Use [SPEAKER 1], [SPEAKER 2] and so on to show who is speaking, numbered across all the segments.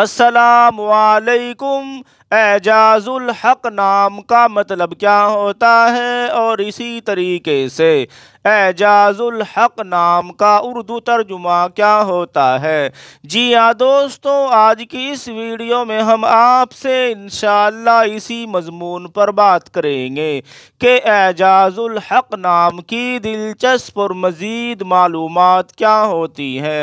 [SPEAKER 1] असलकुम एजाजुल हक नाम का मतलब क्या होता है और इसी तरीके से एजाजुल हक नाम का उर्दू तर्जुमा क्या होता है जी हाँ दोस्तों आज की इस वीडियो में हम आपसे इन इसी मजमून पर बात करेंगे कि एजाजुल हक नाम की दिलचस्प और मज़ीद मालूम क्या होती हैं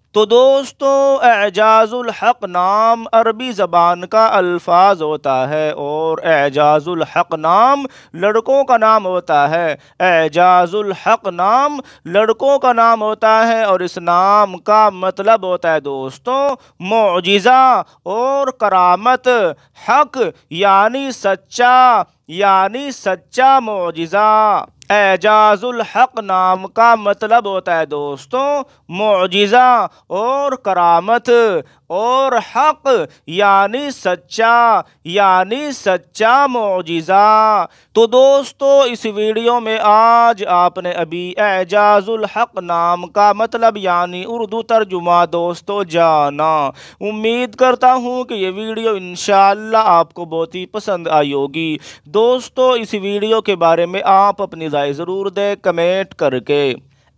[SPEAKER 1] तो दोस्तों हक नाम अरबी ज़बान का अल्फाज होता है और हक नाम लड़कों का नाम होता है हक नाम लड़कों का नाम होता है और इस नाम का मतलब होता है दोस्तों मुजज़ा और करामत हक यानी सच्चा यानी सच्चा मुजज़ा एजाजुल हक नाम का मतलब होता है दोस्तों मुआजा और करामत और हक यानी सच्चा यानी सच्चा मोजिज़ा तो दोस्तों इस वीडियो में आज आपने अभी एजाजुल हक नाम का मतलब यानी उर्दू तर्जुमा दोस्तों जाना उम्मीद करता हूँ कि ये वीडियो इन आपको बहुत ही पसंद आई होगी दोस्तों इस वीडियो के बारे में आप अपनी राय ज़रूर दें कमेंट करके